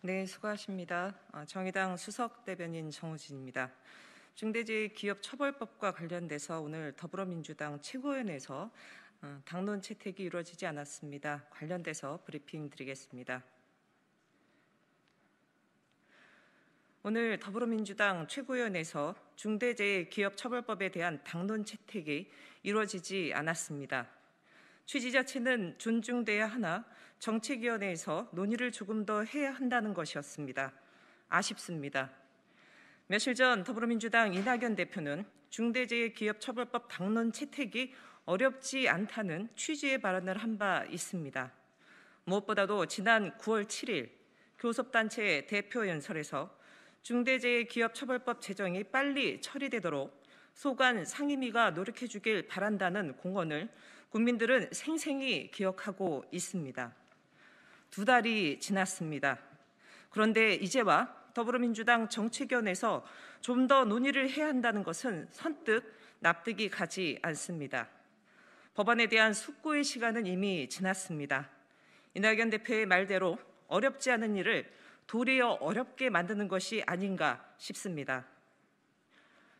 네, 수고하십니다. 어, 정의당 수석 대변인 정우진입니다. 중대재해 기업 처벌법과 관련돼서 오늘 더불어민주당 최고위원회에서 어, 당론 채택이 이루어지지 않았습니다. 관련돼서 브리핑 드리겠습니다. 오늘 더불어민주당 최고위원회에서 중대재해 기업 처벌법에 대한 당론 채택이 이루어지지 않았습니다. 취지자체는 존중돼야 하나 정책위원회에서 논의를 조금 더 해야 한다는 것이었습니다. 아쉽습니다. 며칠 전 더불어민주당 이낙연 대표는 중대재해기업처벌법 당론 채택이 어렵지 않다는 취지의 발언을 한 바 있습니다. 무엇보다도 지난 9월 7일 교섭단체 의 대표 연설에서 중대재해기업처벌법 제정이 빨리 처리되도록 소관 상임위가 노력해 주길 바란다는 공언을 국민들은 생생히 기억하고 있습니다. 두 달이 지났습니다. 그런데 이제와 더불어민주당 정치견에서 좀 더 논의를 해야 한다는 것은 선뜻 납득이 가지 않습니다. 법안에 대한 숙고의 시간은 이미 지났습니다. 이낙연 대표의 말대로 어렵지 않은 일을 도리어 어렵게 만드는 것이 아닌가 싶습니다.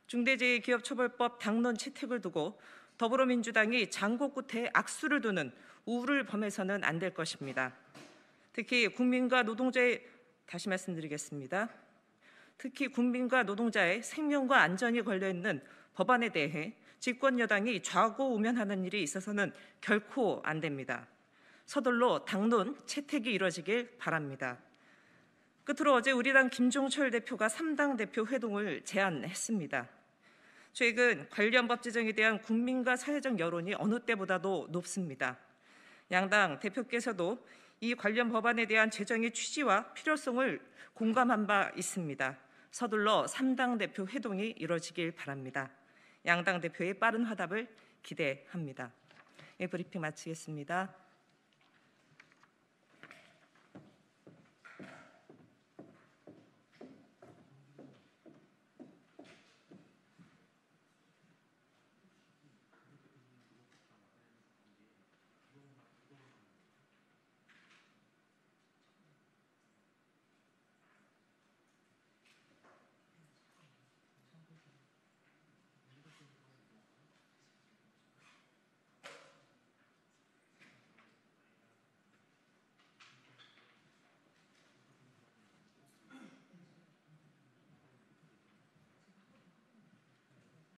중대재해기업처벌법 당론 채택을 두고 더불어민주당이 장고 끝에 악수를 두는 우를 범해서는 안 될 것입니다. 특히 국민과 노동자의 다시 말씀드리겠습니다. 특히 국민과 노동자의 생명과 안전이 걸려 있는 법안에 대해 집권 여당이 좌고우면하는 일이 있어서는 결코 안 됩니다. 서둘러 당론 채택이 이뤄지길 바랍니다. 끝으로 어제 우리 당 김종철 대표가 3당 대표 회동을 제안했습니다. 최근 관련 법 제정에 대한 국민과 사회적 여론이 어느 때보다도 높습니다. 양당 대표께서도 이 관련 법안에 대한 제정의 취지와 필요성을 공감한 바 있습니다. 서둘러 3당 대표 회동이 이뤄지길 바랍니다. 양당 대표의 빠른 화답을 기대합니다. 예, 브리핑 마치겠습니다.